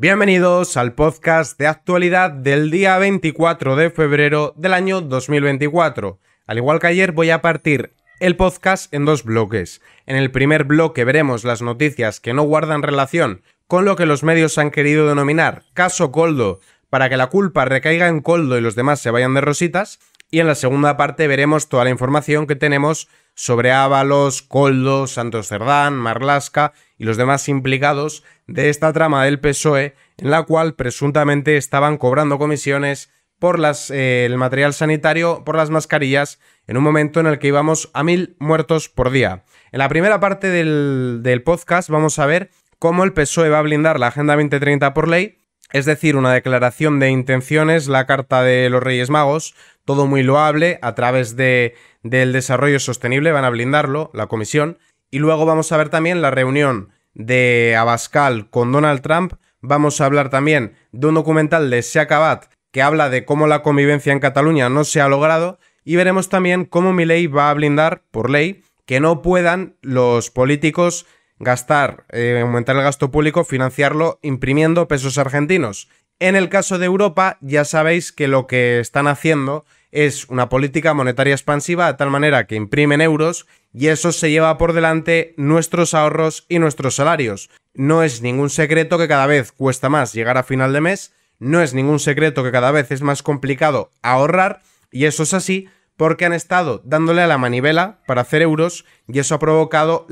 Bienvenidos al podcast de actualidad del día 24 de febrero del año 2024. Al igual que ayer voy a partir el podcast en dos bloques. En el primer bloque veremos las noticias que no guardan relación con lo que los medios han querido denominar caso Coldo, para que la culpa recaiga en Coldo y los demás se vayan de rositas. Y en la segunda parte veremos toda la información que tenemos sobre Ábalos, Coldo, Santos Cerdán, Marlasca y los demás implicados de esta trama del PSOE en la cual presuntamente estaban cobrando comisiones por las, eh, el material sanitario, por las mascarillas, en un momento en el que íbamos a mil muertos por día. En la primera parte del, podcast vamos a ver cómo el PSOE va a blindar la Agenda 2030 por ley, es decir, una declaración de intenciones, la Carta de los Reyes Magos, todo muy loable, a través de, del desarrollo sostenible van a blindarlo, la comisión, y luego vamos a ver también la reunión de Abascal con Donald Trump. Vamos a hablar también de un documental de Seacabat que habla de cómo la convivencia en Cataluña no se ha logrado. Y veremos también cómo Milei va a blindar, por ley, que no puedan los políticos gastar, eh, aumentar el gasto público, financiarlo imprimiendo pesos argentinos. En el caso de Europa, ya sabéis que lo que están haciendo es una política monetaria expansiva de tal manera que imprimen euros y eso se lleva por delante nuestros ahorros y nuestros salarios. No es ningún secreto que cada vez cuesta más llegar a final de mes, no es ningún secreto que cada vez es más complicado ahorrar y eso es así porque han estado dándole a la manivela para hacer euros y eso ha provocado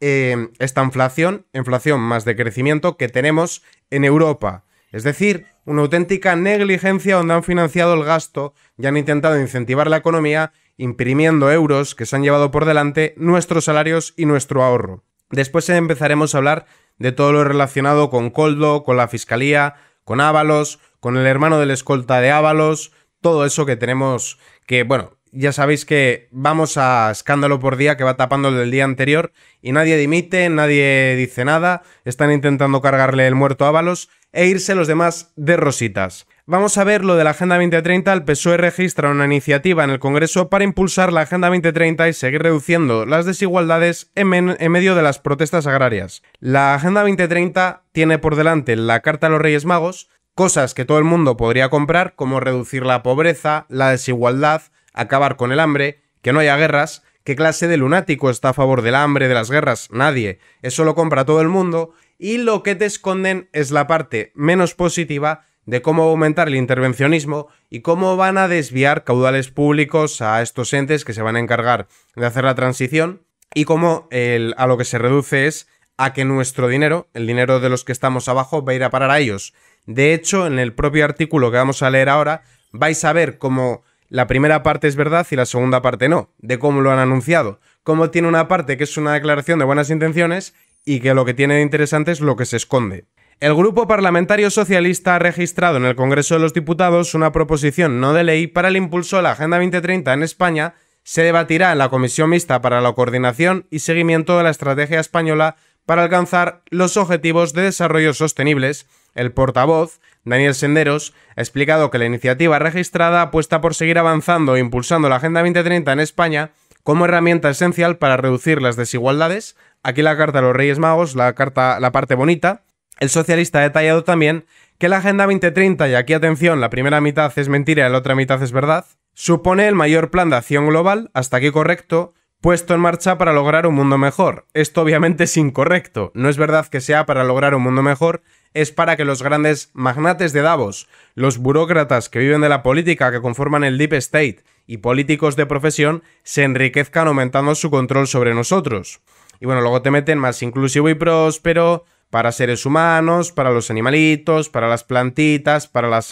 eh, esta inflación, inflación más de crecimiento que tenemos en Europa. Es decir, una auténtica negligencia donde han financiado el gasto y han intentado incentivar la economía imprimiendo euros que se han llevado por delante nuestros salarios y nuestro ahorro. Después empezaremos a hablar de todo lo relacionado con Coldo, con la Fiscalía, con Ábalos, con el hermano del escolta de Ábalos, todo eso que tenemos que, bueno, ya sabéis que vamos a escándalo por día que va tapando el del día anterior y nadie dimite, nadie dice nada, están intentando cargarle el muerto a Ábalos e irse los demás de rositas. Vamos a ver lo de la Agenda 2030. El PSOE registra una iniciativa en el Congreso para impulsar la Agenda 2030 y seguir reduciendo las desigualdades en, medio de las protestas agrarias. La Agenda 2030 tiene por delante la Carta de los Reyes Magos, cosas que todo el mundo podría comprar, como reducir la pobreza, la desigualdad, acabar con el hambre, que no haya guerras, ¿Qué clase de lunático está a favor del hambre, de las guerras? Nadie. Eso lo compra todo el mundo. Y lo que te esconden es la parte menos positiva de cómo aumentar el intervencionismo y cómo van a desviar caudales públicos a estos entes que se van a encargar de hacer la transición y cómo a lo que se reduce es a que nuestro dinero, el dinero de los que estamos abajo, va a ir a parar a ellos. De hecho, en el propio artículo que vamos a leer ahora, vais a ver cómo la primera parte es verdad y la segunda parte no, de cómo lo han anunciado. Cómo tiene una parte que es una declaración de buenas intenciones y que lo que tiene de interesante es lo que se esconde. El Grupo Parlamentario Socialista ha registrado en el Congreso de los Diputados una proposición no de ley para el impulso de la Agenda 2030 en España. Se debatirá en la Comisión Mixta para la Coordinación y Seguimiento de la Estrategia Española para alcanzar los Objetivos de Desarrollo Sostenibles el portavoz, Daniel Senderos, ha explicado que la iniciativa registrada apuesta por seguir avanzando e impulsando la Agenda 2030 en España como herramienta esencial para reducir las desigualdades. Aquí la carta de los Reyes Magos, la carta la parte bonita. El socialista ha detallado también que la Agenda 2030, y aquí atención, la primera mitad es mentira y la otra mitad es verdad, supone el mayor plan de acción global, hasta aquí correcto, puesto en marcha para lograr un mundo mejor. Esto obviamente es incorrecto. No es verdad que sea para lograr un mundo mejor, es para que los grandes magnates de Davos, los burócratas que viven de la política que conforman el Deep State y políticos de profesión se enriquezcan aumentando su control sobre nosotros. Y bueno, luego te meten más inclusivo y próspero para seres humanos, para los animalitos, para las plantitas, para las,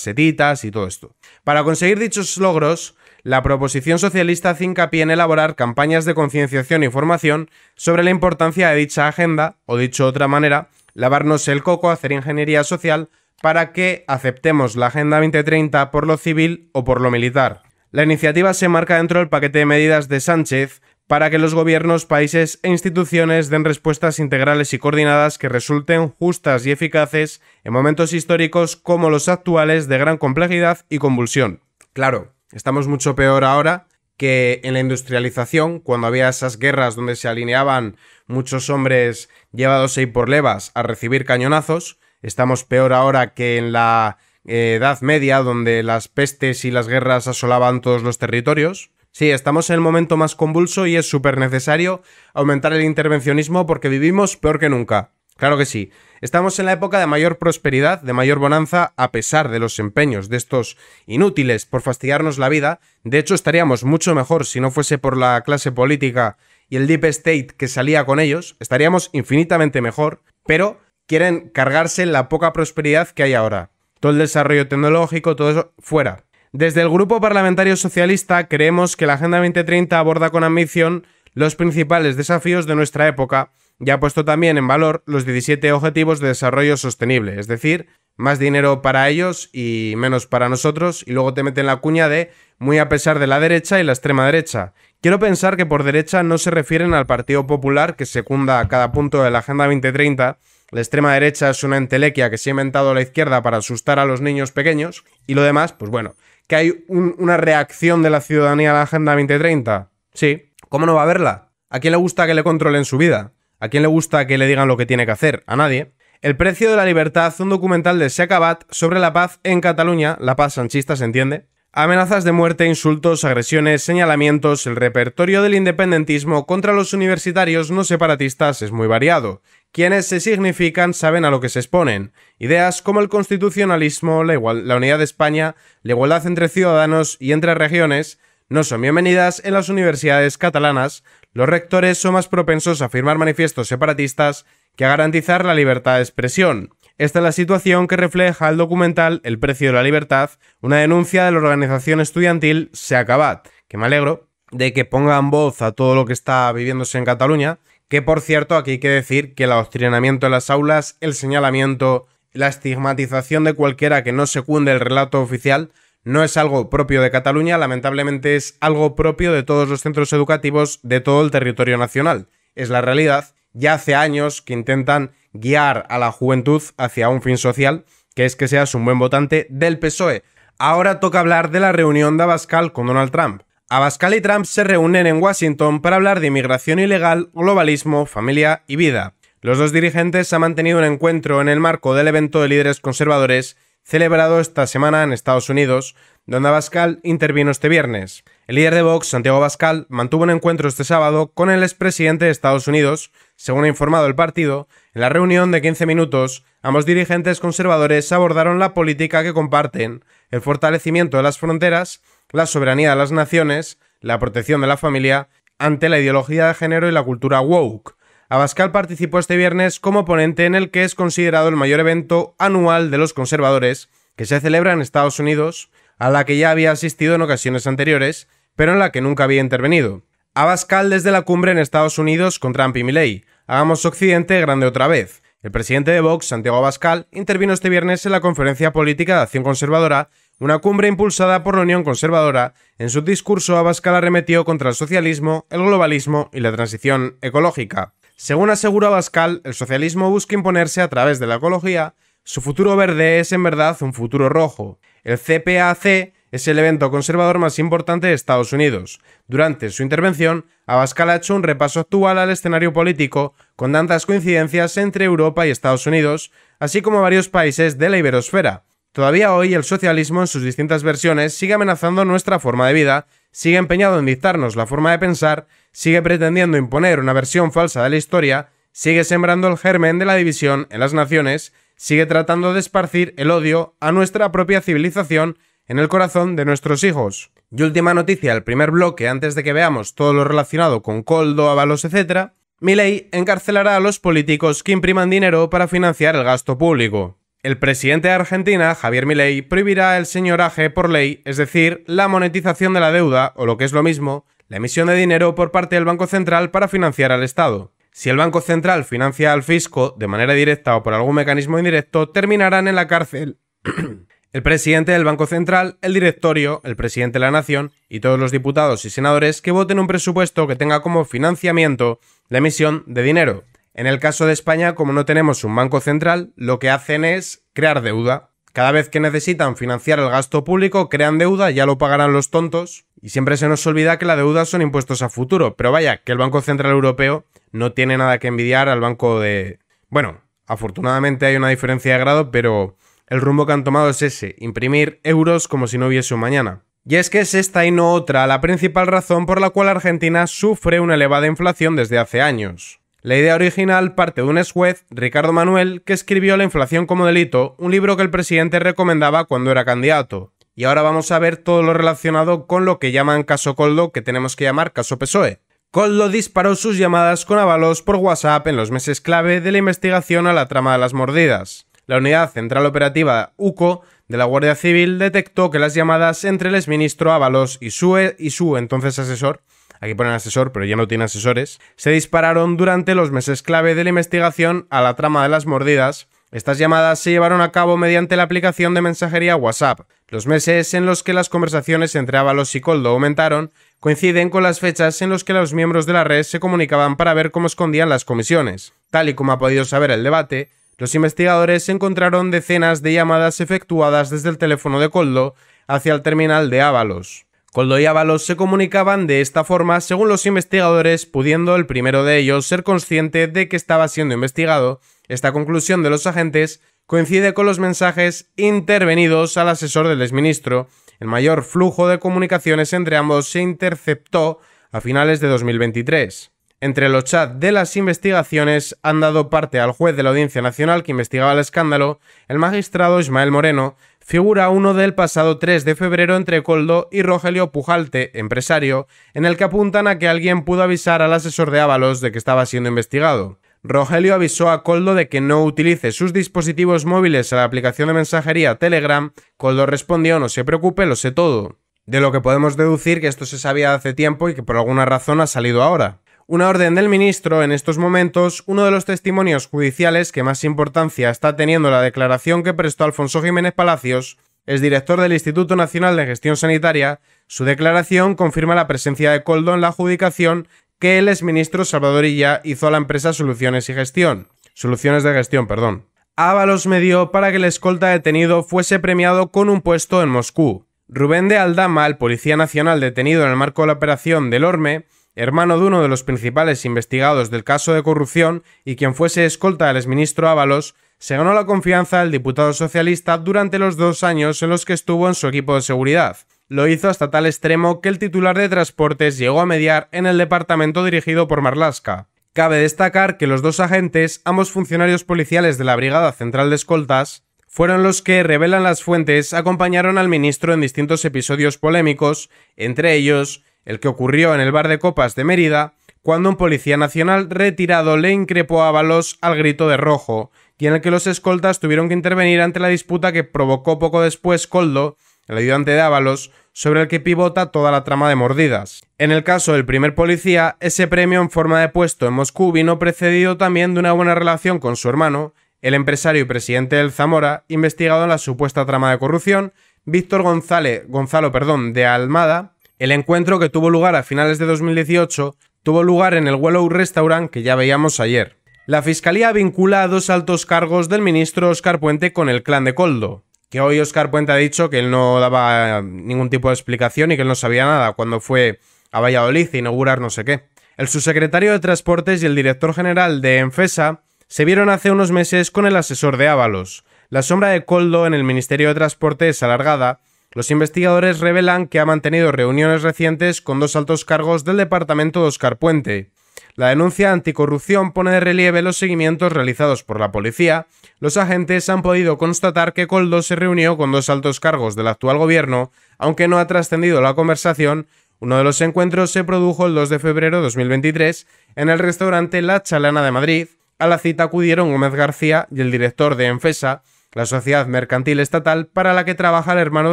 setitas y todo esto. Para conseguir dichos logros, la proposición socialista hace hincapié en elaborar campañas de concienciación y formación sobre la importancia de dicha agenda, o dicho de otra manera, lavarnos el coco, hacer ingeniería social, para que aceptemos la Agenda 2030 por lo civil o por lo militar. La iniciativa se marca dentro del paquete de medidas de Sánchez para que los gobiernos, países e instituciones den respuestas integrales y coordinadas que resulten justas y eficaces en momentos históricos como los actuales de gran complejidad y convulsión. Claro, estamos mucho peor ahora que en la industrialización, cuando había esas guerras donde se alineaban muchos hombres llevados ahí por levas a recibir cañonazos, estamos peor ahora que en la eh, Edad Media, donde las pestes y las guerras asolaban todos los territorios. Sí, estamos en el momento más convulso y es súper necesario aumentar el intervencionismo porque vivimos peor que nunca. Claro que sí. Estamos en la época de mayor prosperidad, de mayor bonanza, a pesar de los empeños de estos inútiles por fastidiarnos la vida. De hecho, estaríamos mucho mejor si no fuese por la clase política y el Deep State que salía con ellos. Estaríamos infinitamente mejor, pero quieren cargarse la poca prosperidad que hay ahora. Todo el desarrollo tecnológico, todo eso, fuera. Desde el Grupo Parlamentario Socialista creemos que la Agenda 2030 aborda con ambición los principales desafíos de nuestra época y ha puesto también en valor los 17 objetivos de desarrollo sostenible, es decir, más dinero para ellos y menos para nosotros, y luego te meten la cuña de muy a pesar de la derecha y la extrema derecha. Quiero pensar que por derecha no se refieren al Partido Popular que secunda cada punto de la Agenda 2030, la extrema derecha es una entelequia que se ha inventado la izquierda para asustar a los niños pequeños, y lo demás, pues bueno, que hay una reacción de la ciudadanía a la Agenda 2030. Sí, ¿cómo no va a haberla? ¿A quién le gusta que le controlen su vida? ¿A quién le gusta que le digan lo que tiene que hacer? A nadie. El precio de la libertad, un documental de Secabat sobre la paz en Cataluña, la paz sanchista se entiende. Amenazas de muerte, insultos, agresiones, señalamientos, el repertorio del independentismo contra los universitarios no separatistas es muy variado. Quienes se significan saben a lo que se exponen. Ideas como el constitucionalismo, la, la unidad de España, la igualdad entre ciudadanos y entre regiones, no son bienvenidas en las universidades catalanas, los rectores son más propensos a firmar manifiestos separatistas que a garantizar la libertad de expresión. Esta es la situación que refleja el documental El precio de la libertad, una denuncia de la organización estudiantil Seacabat, que me alegro de que pongan voz a todo lo que está viviéndose en Cataluña, que por cierto aquí hay que decir que el adoctrinamiento en las aulas, el señalamiento, la estigmatización de cualquiera que no secunde el relato oficial no es algo propio de Cataluña, lamentablemente es algo propio de todos los centros educativos de todo el territorio nacional. Es la realidad. Ya hace años que intentan guiar a la juventud hacia un fin social, que es que seas un buen votante del PSOE. Ahora toca hablar de la reunión de Abascal con Donald Trump. Abascal y Trump se reúnen en Washington para hablar de inmigración ilegal, globalismo, familia y vida. Los dos dirigentes han mantenido un encuentro en el marco del evento de líderes conservadores celebrado esta semana en Estados Unidos, donde Abascal intervino este viernes. El líder de Vox, Santiago Abascal, mantuvo un encuentro este sábado con el expresidente de Estados Unidos, según ha informado el partido. En la reunión de 15 minutos, ambos dirigentes conservadores abordaron la política que comparten, el fortalecimiento de las fronteras, la soberanía de las naciones, la protección de la familia, ante la ideología de género y la cultura woke, Abascal participó este viernes como ponente en el que es considerado el mayor evento anual de los conservadores que se celebra en Estados Unidos, a la que ya había asistido en ocasiones anteriores, pero en la que nunca había intervenido. Abascal desde la cumbre en Estados Unidos con Trump y Milley. Hagamos Occidente grande otra vez. El presidente de Vox, Santiago Abascal, intervino este viernes en la Conferencia Política de Acción Conservadora, una cumbre impulsada por la Unión Conservadora. En su discurso, Abascal arremetió contra el socialismo, el globalismo y la transición ecológica. Según asegura Abascal, el socialismo busca imponerse a través de la ecología. Su futuro verde es en verdad un futuro rojo. El CPAC es el evento conservador más importante de Estados Unidos. Durante su intervención, Abascal ha hecho un repaso actual al escenario político, con tantas coincidencias entre Europa y Estados Unidos, así como varios países de la iberosfera. Todavía hoy el socialismo en sus distintas versiones sigue amenazando nuestra forma de vida, sigue empeñado en dictarnos la forma de pensar, sigue pretendiendo imponer una versión falsa de la historia, sigue sembrando el germen de la división en las naciones, sigue tratando de esparcir el odio a nuestra propia civilización en el corazón de nuestros hijos. Y última noticia, el primer bloque, antes de que veamos todo lo relacionado con Coldo, Avalos, etc., Milei encarcelará a los políticos que impriman dinero para financiar el gasto público. El presidente de Argentina, Javier Milei, prohibirá el señoraje por ley, es decir, la monetización de la deuda, o lo que es lo mismo, la emisión de dinero por parte del Banco Central para financiar al Estado. Si el Banco Central financia al fisco de manera directa o por algún mecanismo indirecto, terminarán en la cárcel el presidente del Banco Central, el directorio, el presidente de la Nación y todos los diputados y senadores que voten un presupuesto que tenga como financiamiento la emisión de dinero. En el caso de España, como no tenemos un banco central, lo que hacen es crear deuda. Cada vez que necesitan financiar el gasto público, crean deuda, ya lo pagarán los tontos. Y siempre se nos olvida que la deuda son impuestos a futuro. Pero vaya, que el Banco Central Europeo no tiene nada que envidiar al banco de... Bueno, afortunadamente hay una diferencia de grado, pero el rumbo que han tomado es ese, imprimir euros como si no hubiese un mañana. Y es que es esta y no otra la principal razón por la cual Argentina sufre una elevada inflación desde hace años. La idea original parte de un ex juez, Ricardo Manuel, que escribió La inflación como delito, un libro que el presidente recomendaba cuando era candidato. Y ahora vamos a ver todo lo relacionado con lo que llaman caso Coldo, que tenemos que llamar caso PSOE. Coldo disparó sus llamadas con avalos por WhatsApp en los meses clave de la investigación a la trama de las mordidas. La Unidad Central Operativa UCO de la Guardia Civil detectó que las llamadas entre el exministro Ábalos e, y su entonces asesor aquí ponen asesor, pero ya no tiene asesores, se dispararon durante los meses clave de la investigación a la trama de las mordidas. Estas llamadas se llevaron a cabo mediante la aplicación de mensajería WhatsApp. Los meses en los que las conversaciones entre Ábalos y Coldo aumentaron coinciden con las fechas en las que los miembros de la red se comunicaban para ver cómo escondían las comisiones. Tal y como ha podido saber el debate, los investigadores encontraron decenas de llamadas efectuadas desde el teléfono de Coldo hacia el terminal de Ábalos. Coldo y Ábalos se comunicaban de esta forma según los investigadores, pudiendo el primero de ellos ser consciente de que estaba siendo investigado. Esta conclusión de los agentes coincide con los mensajes intervenidos al asesor del exministro. El mayor flujo de comunicaciones entre ambos se interceptó a finales de 2023 entre los chats de las investigaciones han dado parte al juez de la Audiencia Nacional que investigaba el escándalo, el magistrado Ismael Moreno, figura uno del pasado 3 de febrero entre Coldo y Rogelio Pujalte, empresario, en el que apuntan a que alguien pudo avisar al asesor de Ábalos de que estaba siendo investigado. Rogelio avisó a Coldo de que no utilice sus dispositivos móviles a la aplicación de mensajería Telegram. Coldo respondió no se preocupe, lo sé todo. De lo que podemos deducir que esto se sabía hace tiempo y que por alguna razón ha salido ahora. Una orden del ministro, en estos momentos, uno de los testimonios judiciales que más importancia está teniendo la declaración que prestó Alfonso Jiménez Palacios, es director del Instituto Nacional de Gestión Sanitaria, su declaración confirma la presencia de Coldo en la adjudicación que el exministro Salvador Illa hizo a la empresa Soluciones y Gestión. Soluciones de Gestión, perdón. Ábalos dio para que el escolta detenido fuese premiado con un puesto en Moscú. Rubén de Aldama, el policía nacional detenido en el marco de la operación del Orme, hermano de uno de los principales investigados del caso de corrupción y quien fuese escolta del exministro Ábalos, se ganó la confianza del diputado socialista durante los dos años en los que estuvo en su equipo de seguridad. Lo hizo hasta tal extremo que el titular de Transportes llegó a mediar en el departamento dirigido por Marlasca. Cabe destacar que los dos agentes, ambos funcionarios policiales de la Brigada Central de Escoltas, fueron los que, revelan las fuentes, acompañaron al ministro en distintos episodios polémicos, entre ellos el que ocurrió en el bar de copas de Mérida, cuando un policía nacional retirado le increpó a Ábalos al grito de rojo, y en el que los escoltas tuvieron que intervenir ante la disputa que provocó poco después Coldo, el ayudante de Ábalos, sobre el que pivota toda la trama de mordidas. En el caso del primer policía, ese premio en forma de puesto en Moscú vino precedido también de una buena relación con su hermano, el empresario y presidente del Zamora, investigado en la supuesta trama de corrupción, Víctor González, Gonzalo perdón, de Almada, el encuentro que tuvo lugar a finales de 2018 tuvo lugar en el Wellow Restaurant que ya veíamos ayer. La fiscalía vincula a dos altos cargos del ministro Oscar Puente con el clan de Coldo, que hoy Oscar Puente ha dicho que él no daba eh, ningún tipo de explicación y que él no sabía nada cuando fue a Valladolid a inaugurar no sé qué. El subsecretario de Transportes y el director general de Enfesa se vieron hace unos meses con el asesor de Ábalos. La sombra de Coldo en el Ministerio de Transporte es alargada los investigadores revelan que ha mantenido reuniones recientes con dos altos cargos del departamento de Oscar Puente. La denuncia anticorrupción pone de relieve los seguimientos realizados por la policía. Los agentes han podido constatar que Coldo se reunió con dos altos cargos del actual gobierno, aunque no ha trascendido la conversación. Uno de los encuentros se produjo el 2 de febrero de 2023 en el restaurante La Chalana de Madrid. A la cita acudieron Gómez García y el director de Enfesa, la sociedad mercantil estatal para la que trabaja el hermano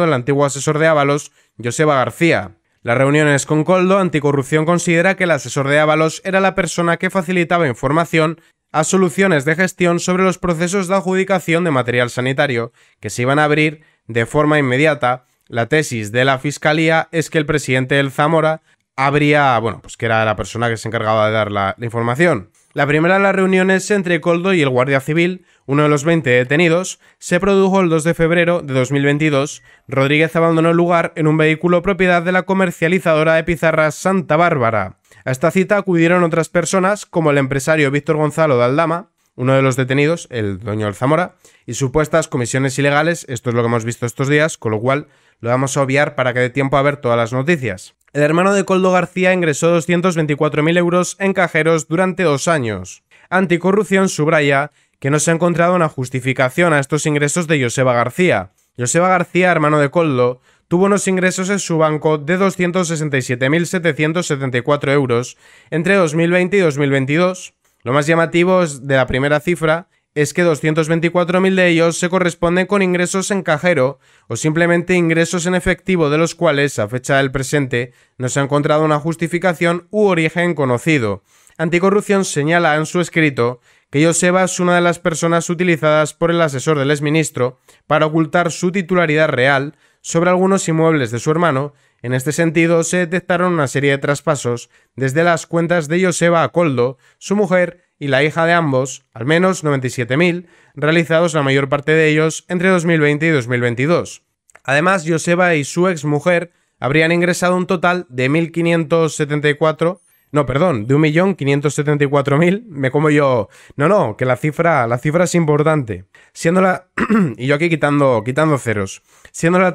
del antiguo asesor de Ábalos, Joseba García. Las reuniones con Coldo, Anticorrupción considera que el asesor de Ábalos era la persona que facilitaba información a soluciones de gestión sobre los procesos de adjudicación de material sanitario que se iban a abrir de forma inmediata. La tesis de la Fiscalía es que el presidente del Zamora habría, bueno, pues que era la persona que se encargaba de dar la información. La primera de las reuniones entre Coldo y el Guardia Civil, uno de los 20 detenidos, se produjo el 2 de febrero de 2022. Rodríguez abandonó el lugar en un vehículo propiedad de la comercializadora de pizarras Santa Bárbara. A esta cita acudieron otras personas, como el empresario Víctor Gonzalo de Aldama, uno de los detenidos, el dueño Zamora, y supuestas comisiones ilegales, esto es lo que hemos visto estos días, con lo cual lo vamos a obviar para que dé tiempo a ver todas las noticias. El hermano de Coldo García ingresó 224.000 euros en cajeros durante dos años. Anticorrupción subraya que no se ha encontrado una justificación a estos ingresos de Joseba García. Joseba García, hermano de Coldo, tuvo unos ingresos en su banco de 267.774 euros entre 2020 y 2022. Lo más llamativo es de la primera cifra es que 224.000 de ellos se corresponden con ingresos en cajero o simplemente ingresos en efectivo de los cuales, a fecha del presente, no se ha encontrado una justificación u origen conocido. Anticorrupción señala en su escrito que Joseba es una de las personas utilizadas por el asesor del exministro para ocultar su titularidad real sobre algunos inmuebles de su hermano. En este sentido, se detectaron una serie de traspasos desde las cuentas de Joseba a Coldo, su mujer y la hija de ambos, al menos 97.000, realizados la mayor parte de ellos entre 2020 y 2022. Además, Joseba y su ex mujer habrían ingresado un total de 1.574 no, perdón, de 1.574.000, me como yo. No, no, que la cifra, la cifra es importante. Siendo la. y yo aquí quitando, quitando ceros. Siendo transferencia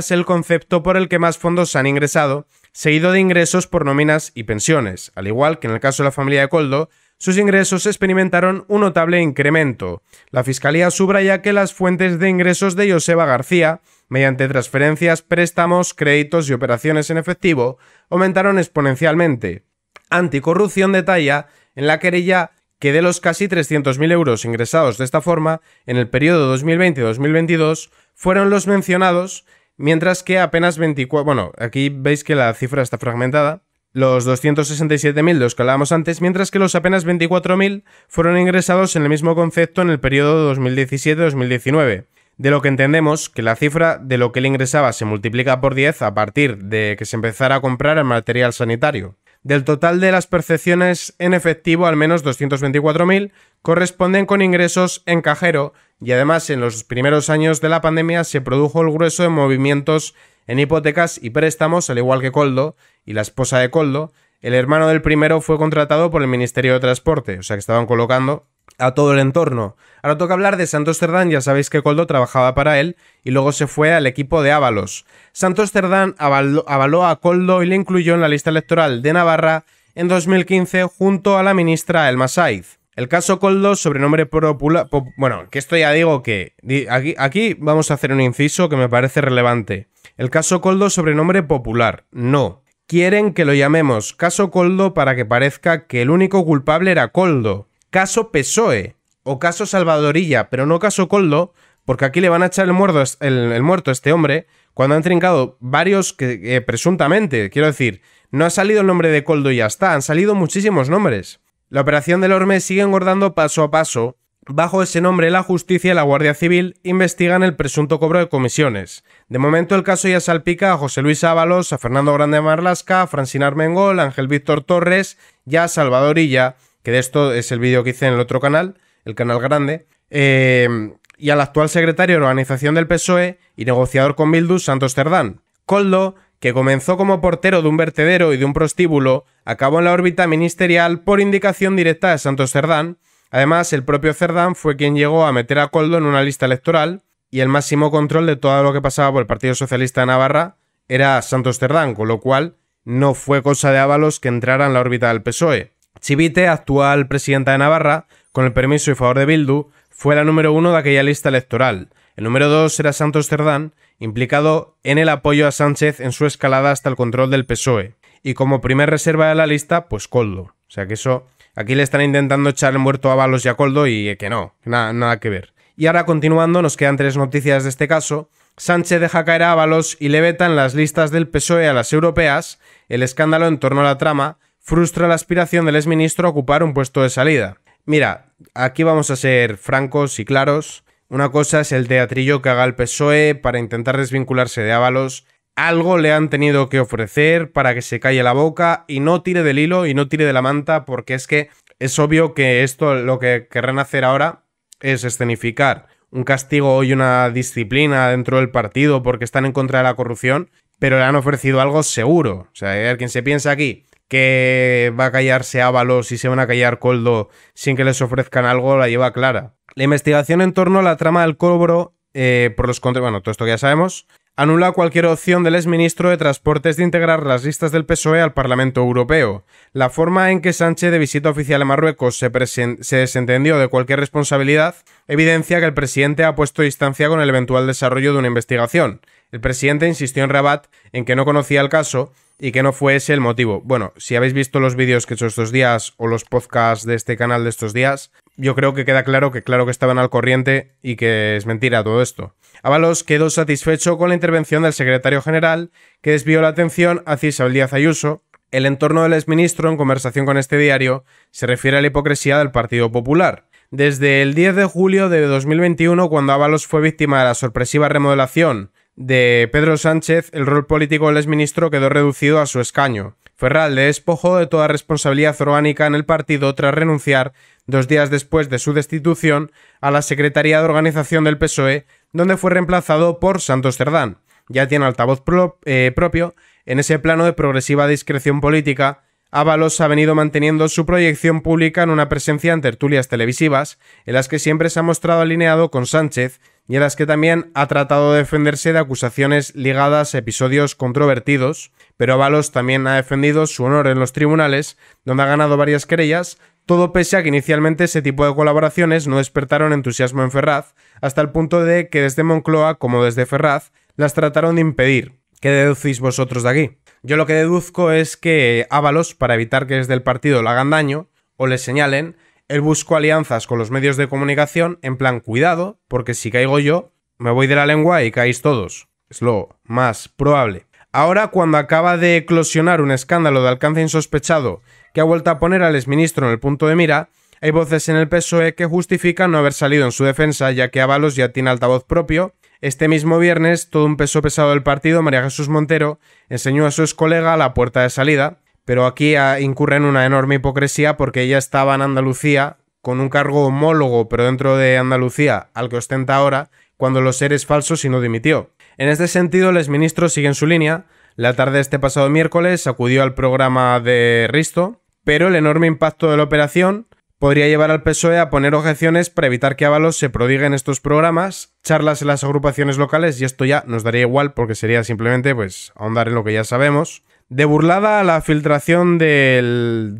transferencias el concepto por el que más fondos han ingresado, seguido de ingresos por nóminas y pensiones, al igual que en el caso de la familia de Coldo, sus ingresos experimentaron un notable incremento. La Fiscalía subraya que las fuentes de ingresos de Joseba García, mediante transferencias, préstamos, créditos y operaciones en efectivo, aumentaron exponencialmente. Anticorrupción detalla en la querella que de los casi 300.000 euros ingresados de esta forma en el periodo 2020-2022 fueron los mencionados, mientras que apenas 24... Bueno, aquí veis que la cifra está fragmentada los 267.000 los que hablábamos antes, mientras que los apenas 24.000 fueron ingresados en el mismo concepto en el periodo 2017-2019. De lo que entendemos que la cifra de lo que él ingresaba se multiplica por 10 a partir de que se empezara a comprar el material sanitario. Del total de las percepciones en efectivo, al menos 224.000 corresponden con ingresos en cajero y además en los primeros años de la pandemia se produjo el grueso de movimientos en hipotecas y préstamos, al igual que Coldo y la esposa de Coldo. El hermano del primero fue contratado por el Ministerio de Transporte, o sea que estaban colocando a todo el entorno. Ahora toca hablar de Santos Cerdán, ya sabéis que Coldo trabajaba para él y luego se fue al equipo de Ábalos. Santos Cerdán avaló, a Coldo y le incluyó en la lista electoral de Navarra en 2015 junto a la ministra Elma Saiz. El caso Coldo, sobrenombre popular... bueno, que esto ya digo que... aquí vamos a hacer un inciso que me parece relevante. El caso Coldo sobrenombre popular. No. Quieren que lo llamemos caso Coldo para que parezca que el único culpable era Coldo. Caso PSOE. O caso Salvadorilla, pero no caso Coldo, porque aquí le van a echar el, el, muerto a este hombre cuando han trincado varios que eh, presuntamente, quiero decir, no ha salido el nombre de Coldo y ya está, han salido muchísimos nombres. La operación del Orme sigue engordando paso a paso Bajo ese nombre, la justicia y la Guardia Civil investigan el presunto cobro de comisiones. De momento, el caso ya salpica a José Luis Ábalos, a Fernando Grande Marlasca, a Francina Armengol, a Ángel Víctor Torres ya a Salvador Illa, que de esto es el vídeo que hice en el otro canal, el canal grande, eh, y al actual secretario de organización del PSOE y negociador con Bildu, Santos Cerdán. Coldo, que comenzó como portero de un vertedero y de un prostíbulo, acabó en la órbita ministerial por indicación directa de Santos Cerdán, Además, el propio Cerdán fue quien llegó a meter a Coldo en una lista electoral y el máximo control de todo lo que pasaba por el Partido Socialista de Navarra era Santos Cerdán, con lo cual no fue cosa de Ábalos que entrara en la órbita del PSOE. Chivite, actual presidenta de Navarra, con el permiso y favor de Bildu, fue la número uno de aquella lista electoral. El número dos era Santos Cerdán, implicado en el apoyo a Sánchez en su escalada hasta el control del PSOE. Y como primer reserva de la lista, pues Coldo. O sea que eso Aquí le están intentando echar el muerto a Balos y a Coldo y eh, que no, nada, nada que ver. Y ahora continuando, nos quedan tres noticias de este caso. Sánchez deja caer a Ábalos y le vetan las listas del PSOE a las europeas. El escándalo en torno a la trama frustra la aspiración del exministro a ocupar un puesto de salida. Mira, aquí vamos a ser francos y claros. Una cosa es el teatrillo que haga el PSOE para intentar desvincularse de Ábalos algo le han tenido que ofrecer para que se calle la boca y no tire del hilo y no tire de la manta, porque es que es obvio que esto lo que querrán hacer ahora es escenificar un castigo y una disciplina dentro del partido porque están en contra de la corrupción, pero le han ofrecido algo seguro. O sea, quien se piensa aquí que va a callarse Ábalos y se van a callar Coldo sin que les ofrezcan algo, la lleva clara. La investigación en torno a la trama del cobro eh, por los contratos, bueno, todo esto ya sabemos, anula cualquier opción del exministro de Transportes de integrar las listas del PSOE al Parlamento Europeo. La forma en que Sánchez de visita oficial a Marruecos se, desentendió de cualquier responsabilidad evidencia que el presidente ha puesto distancia con el eventual desarrollo de una investigación. El presidente insistió en Rabat en que no conocía el caso y que no fue ese el motivo. Bueno, si habéis visto los vídeos que he hecho estos días o los podcasts de este canal de estos días, yo creo que queda claro que claro que estaban al corriente y que es mentira todo esto. Ábalos quedó satisfecho con la intervención del secretario general, que desvió la atención hacia Isabel Díaz Ayuso. El entorno del exministro, en conversación con este diario, se refiere a la hipocresía del Partido Popular. Desde el 10 de julio de 2021, cuando Ábalos fue víctima de la sorpresiva remodelación de Pedro Sánchez, el rol político del exministro quedó reducido a su escaño. Ferral le despojó de toda responsabilidad orgánica en el partido tras renunciar dos días después de su destitución, a la Secretaría de Organización del PSOE, donde fue reemplazado por Santos Cerdán. Ya tiene altavoz eh, propio en ese plano de progresiva discreción política Ábalos ha venido manteniendo su proyección pública en una presencia en tertulias televisivas, en las que siempre se ha mostrado alineado con Sánchez y en las que también ha tratado de defenderse de acusaciones ligadas a episodios controvertidos, pero Ábalos también ha defendido su honor en los tribunales, donde ha ganado varias querellas todo pese a que inicialmente ese tipo de colaboraciones no despertaron entusiasmo en Ferraz, hasta el punto de que desde Moncloa, como desde Ferraz, las trataron de impedir. ¿Qué deducís vosotros de aquí? Yo lo que deduzco es que Ábalos, para evitar que desde el partido le hagan daño o le señalen, él buscó alianzas con los medios de comunicación en plan cuidado, porque si caigo yo, me voy de la lengua y caéis todos. Es lo más probable. Ahora, cuando acaba de eclosionar un escándalo de alcance insospechado que ha vuelto a poner al exministro en el punto de mira, hay voces en el PSOE que justifican no haber salido en su defensa, ya que Avalos ya tiene altavoz propio. Este mismo viernes, todo un peso pesado del partido, María Jesús Montero, enseñó a su ex colega la puerta de salida, pero aquí incurre en una enorme hipocresía porque ella estaba en Andalucía con un cargo homólogo, pero dentro de Andalucía, al que ostenta ahora, cuando los seres falsos y no dimitió. En este sentido, los ministros siguen su línea. La tarde de este pasado miércoles acudió al programa de Risto, pero el enorme impacto de la operación podría llevar al PSOE a poner objeciones para evitar que Avalos se prodigue en estos programas, charlas en las agrupaciones locales, y esto ya nos daría igual porque sería simplemente pues ahondar en lo que ya sabemos. De burlada a la filtración de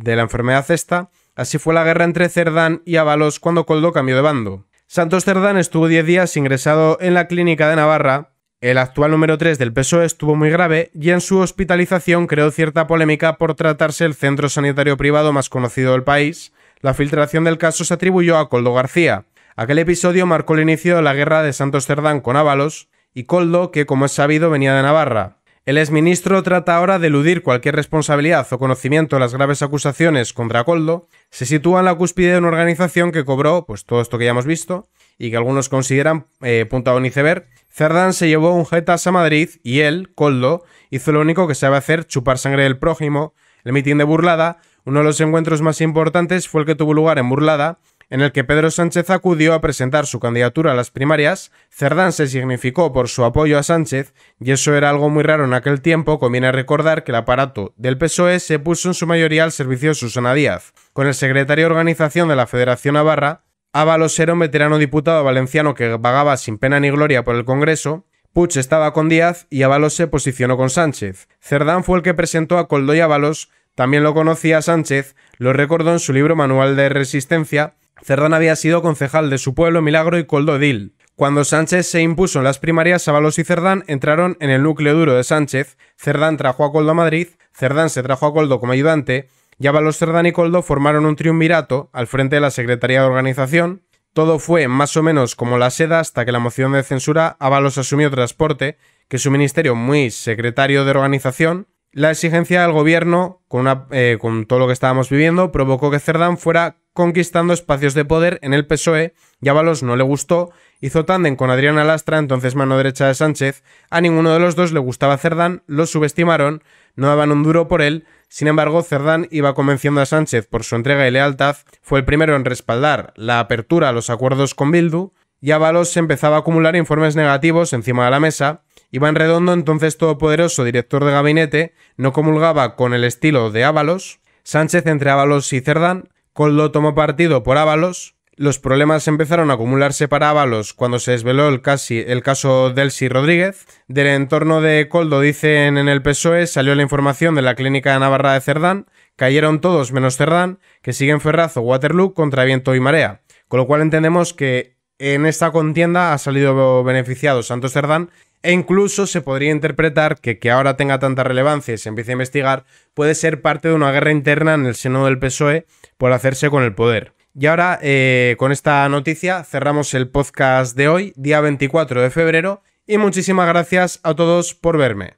la enfermedad esta, así fue la guerra entre Cerdán y Avalos cuando Coldo cambió de bando. Santos Cerdán estuvo 10 días ingresado en la clínica de Navarra el actual número 3 del PSOE estuvo muy grave y en su hospitalización creó cierta polémica por tratarse el centro sanitario privado más conocido del país. La filtración del caso se atribuyó a Coldo García. Aquel episodio marcó el inicio de la guerra de Santos Cerdán con Ábalos y Coldo, que como es sabido venía de Navarra. El exministro trata ahora de eludir cualquier responsabilidad o conocimiento de las graves acusaciones contra Coldo, se sitúa en la cúspide de una organización que cobró, pues todo esto que ya hemos visto, y que algunos consideran eh, punta a Cerdán se llevó un jetas a Madrid y él, Coldo, hizo lo único que sabe hacer, chupar sangre del prójimo. El mitin de Burlada, uno de los encuentros más importantes fue el que tuvo lugar en Burlada, en el que Pedro Sánchez acudió a presentar su candidatura a las primarias, Cerdán se significó por su apoyo a Sánchez, y eso era algo muy raro en aquel tiempo, conviene recordar que el aparato del PSOE se puso en su mayoría al servicio de Susana Díaz. Con el secretario de organización de la Federación Navarra, Ábalos era un veterano diputado valenciano que vagaba sin pena ni gloria por el Congreso, Puch estaba con Díaz y Ábalos se posicionó con Sánchez. Cerdán fue el que presentó a Coldo y Ábalos, también lo conocía Sánchez, lo recordó en su libro Manual de Resistencia. Cerdán había sido concejal de su pueblo Milagro y Coldo Edil. Cuando Sánchez se impuso en las primarias, Ábalos y Cerdán entraron en el núcleo duro de Sánchez. Cerdán trajo a Coldo a Madrid, Cerdán se trajo a Coldo como ayudante, Ábalos, Cerdán y Coldo formaron un triunvirato al frente de la Secretaría de Organización. Todo fue más o menos como la seda hasta que la moción de censura Ábalos asumió Transporte, que es su ministerio muy secretario de organización. La exigencia del gobierno, con, eh, con todo lo que estábamos viviendo, provocó que Cerdán fuera conquistando espacios de poder en el PSOE y Ábalos no le gustó, hizo tándem con Adriana Lastra, entonces mano derecha de Sánchez, a ninguno de los dos le gustaba Cerdán, lo subestimaron, no daban un duro por él, sin embargo, Cerdán iba convenciendo a Sánchez por su entrega y lealtad, fue el primero en respaldar la apertura a los acuerdos con Bildu, y Ábalos empezaba a acumular informes negativos encima de la mesa. iba en Redondo, entonces todopoderoso director de gabinete, no comulgaba con el estilo de Ábalos. Sánchez entre Ábalos y Cerdán, Coldo tomó partido por Ábalos, los problemas empezaron a acumularse para Avalos cuando se desveló el, casi, el caso Delcy Rodríguez. Del entorno de Coldo, dicen en el PSOE, salió la información de la clínica de Navarra de Cerdán. Cayeron todos menos Cerdán, que siguen Ferraz o Waterloo contra viento y marea. Con lo cual entendemos que en esta contienda ha salido beneficiado Santos Cerdán e incluso se podría interpretar que que ahora tenga tanta relevancia y se empiece a investigar puede ser parte de una guerra interna en el seno del PSOE por hacerse con el poder. Y ahora, eh, con esta noticia, cerramos el podcast de hoy, día 24 de febrero, y muchísimas gracias a todos por verme.